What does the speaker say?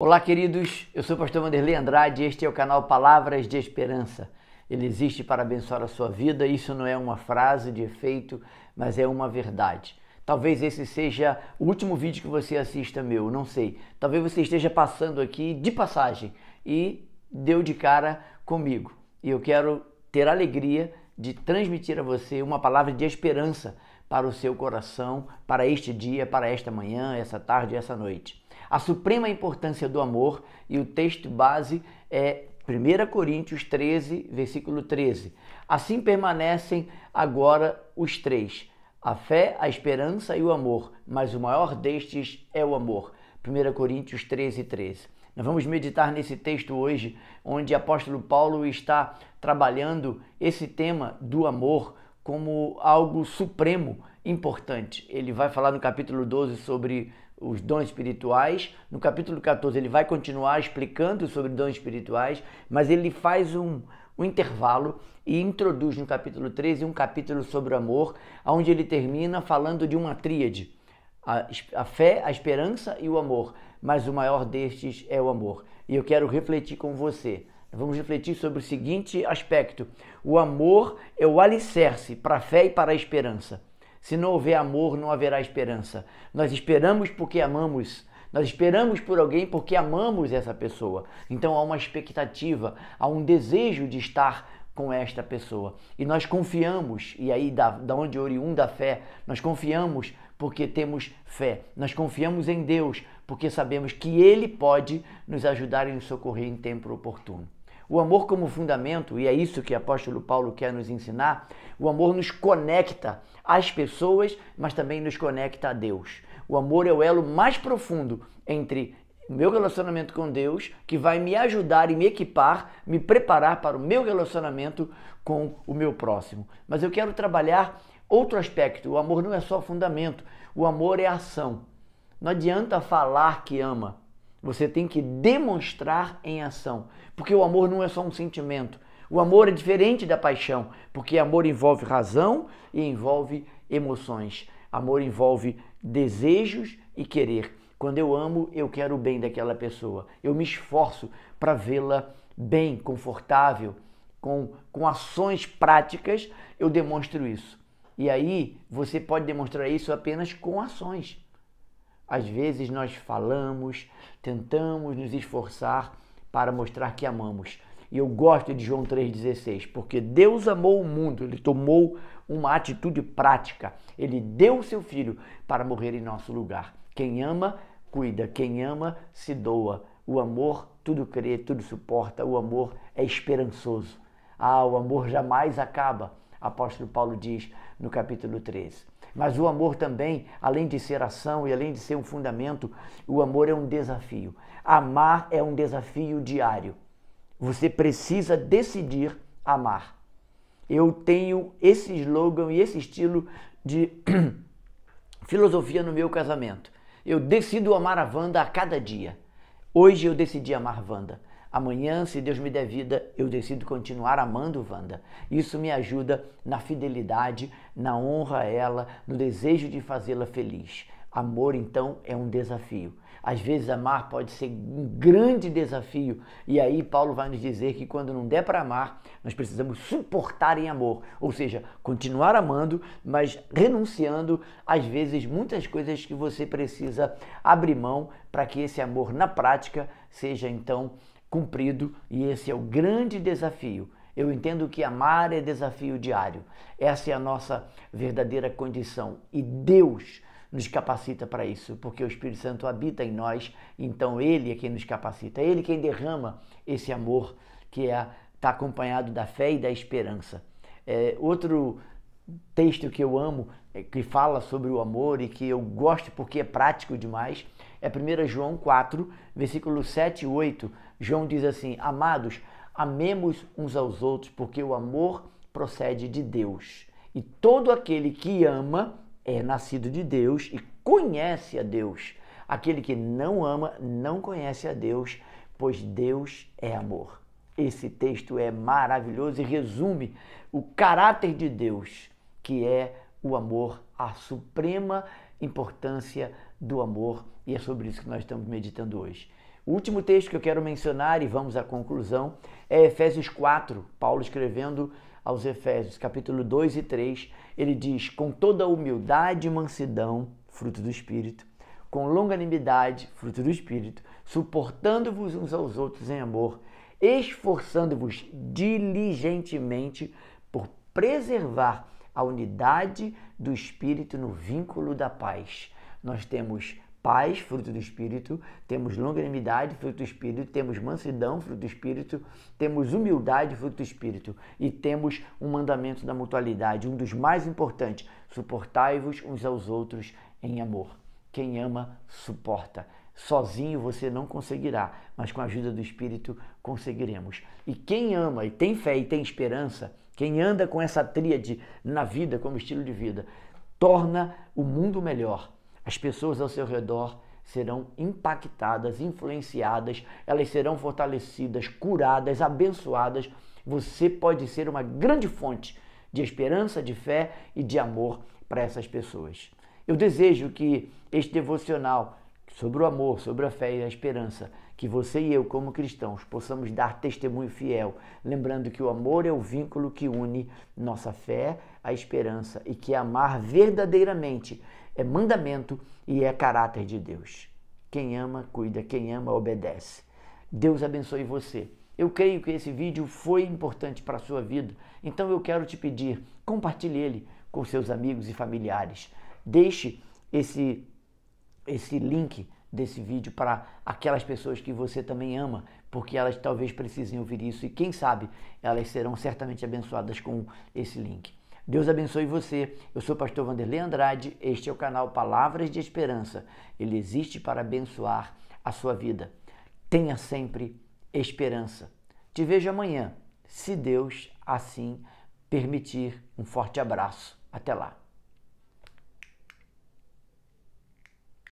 Olá, queridos. Eu sou o pastor Vanderlei Andrade e este é o canal Palavras de Esperança. Ele existe para abençoar a sua vida. Isso não é uma frase de efeito, mas é uma verdade. Talvez esse seja o último vídeo que você assista meu, não sei. Talvez você esteja passando aqui de passagem e deu de cara comigo. E eu quero ter a alegria de transmitir a você uma palavra de esperança para o seu coração, para este dia, para esta manhã, essa tarde, essa noite a suprema importância do amor e o texto base é 1 Coríntios 13, versículo 13. Assim permanecem agora os três: a fé, a esperança e o amor, mas o maior destes é o amor. 1 Coríntios 13, 13. Nós vamos meditar nesse texto hoje, onde o apóstolo Paulo está trabalhando esse tema do amor como algo supremo, importante. Ele vai falar no capítulo 12 sobre os dons espirituais. No capítulo 14, ele vai continuar explicando sobre dons espirituais, mas ele faz um, um intervalo e introduz no capítulo 13 um capítulo sobre o amor, onde ele termina falando de uma tríade: a, a fé, a esperança e o amor. Mas o maior destes é o amor. E eu quero refletir com você. Vamos refletir sobre o seguinte aspecto: o amor é o alicerce para a fé e para a esperança. Se não houver amor, não haverá esperança. Nós esperamos porque amamos. Nós esperamos por alguém porque amamos essa pessoa. Então há uma expectativa, há um desejo de estar com esta pessoa. E nós confiamos, e aí da, da onde oriunda a fé, nós confiamos porque temos fé. Nós confiamos em Deus porque sabemos que Ele pode nos ajudar e nos socorrer em tempo oportuno. O amor como fundamento, e é isso que o apóstolo Paulo quer nos ensinar, o amor nos conecta às pessoas, mas também nos conecta a Deus. O amor é o elo mais profundo entre meu relacionamento com Deus, que vai me ajudar e me equipar, me preparar para o meu relacionamento com o meu próximo. Mas eu quero trabalhar outro aspecto. O amor não é só fundamento, o amor é ação. Não adianta falar que ama. Você tem que demonstrar em ação, porque o amor não é só um sentimento. O amor é diferente da paixão, porque amor envolve razão e envolve emoções. Amor envolve desejos e querer. Quando eu amo, eu quero o bem daquela pessoa. Eu me esforço para vê-la bem, confortável, com, com ações práticas, eu demonstro isso. E aí você pode demonstrar isso apenas com ações. Às vezes nós falamos, tentamos nos esforçar para mostrar que amamos. E eu gosto de João 3,16, porque Deus amou o mundo, ele tomou uma atitude prática, ele deu o seu filho para morrer em nosso lugar. Quem ama, cuida, quem ama, se doa. O amor tudo crê, tudo suporta, o amor é esperançoso. Ah, o amor jamais acaba. Apóstolo Paulo diz: no capítulo 13. Mas o amor também, além de ser ação e além de ser um fundamento, o amor é um desafio. Amar é um desafio diário. Você precisa decidir amar. Eu tenho esse slogan e esse estilo de filosofia no meu casamento. Eu decido amar a Wanda a cada dia. Hoje eu decidi amar Wanda. Amanhã, se Deus me der vida, eu decido continuar amando Wanda. Isso me ajuda na fidelidade, na honra a ela, no desejo de fazê-la feliz. Amor, então, é um desafio. Às vezes amar pode ser um grande desafio, e aí Paulo vai nos dizer que quando não der para amar, nós precisamos suportar em amor, ou seja, continuar amando, mas renunciando às vezes muitas coisas que você precisa abrir mão para que esse amor na prática seja então cumprido e esse é o grande desafio. Eu entendo que amar é desafio diário. Essa é a nossa verdadeira condição e Deus nos capacita para isso, porque o Espírito Santo habita em nós, então ele é quem nos capacita, é ele é quem derrama esse amor que está é, acompanhado da fé e da esperança. É, outro texto que eu amo, é, que fala sobre o amor e que eu gosto porque é prático demais, é 1 João 4, versículo 7 e 8. João diz assim: Amados, amemos uns aos outros, porque o amor procede de Deus. E todo aquele que ama é nascido de Deus e conhece a Deus. Aquele que não ama não conhece a Deus, pois Deus é amor. Esse texto é maravilhoso e resume o caráter de Deus, que é o amor, a suprema importância do amor e é sobre isso que nós estamos meditando hoje. O último texto que eu quero mencionar e vamos à conclusão é Efésios 4, Paulo escrevendo aos Efésios, capítulo 2 e 3, ele diz: "Com toda humildade e mansidão, fruto do espírito, com longanimidade, fruto do espírito, suportando-vos uns aos outros em amor, esforçando-vos diligentemente por preservar a unidade do espírito no vínculo da paz." nós temos paz, fruto do Espírito, temos longanimidade, fruto do Espírito, temos mansidão, fruto do Espírito, temos humildade, fruto do Espírito, e temos um mandamento da mutualidade, um dos mais importantes: suportai-vos uns aos outros em amor. Quem ama, suporta. Sozinho você não conseguirá, mas com a ajuda do Espírito conseguiremos. E quem ama e tem fé e tem esperança, quem anda com essa tríade na vida como estilo de vida, torna o mundo melhor as pessoas ao seu redor serão impactadas, influenciadas, elas serão fortalecidas, curadas, abençoadas. Você pode ser uma grande fonte de esperança, de fé e de amor para essas pessoas. Eu desejo que este devocional sobre o amor, sobre a fé e a esperança, que você e eu, como cristãos, possamos dar testemunho fiel, lembrando que o amor é o vínculo que une nossa fé à esperança e que amar verdadeiramente é mandamento e é caráter de Deus. Quem ama, cuida, quem ama, obedece. Deus abençoe você. Eu creio que esse vídeo foi importante para a sua vida, então eu quero te pedir, compartilhe ele com seus amigos e familiares. Deixe esse esse link desse vídeo para aquelas pessoas que você também ama, porque elas talvez precisem ouvir isso e quem sabe elas serão certamente abençoadas com esse link. Deus abençoe você. Eu sou o pastor Vanderlei Andrade. Este é o canal Palavras de Esperança. Ele existe para abençoar a sua vida. Tenha sempre esperança. Te vejo amanhã, se Deus assim permitir. Um forte abraço. Até lá.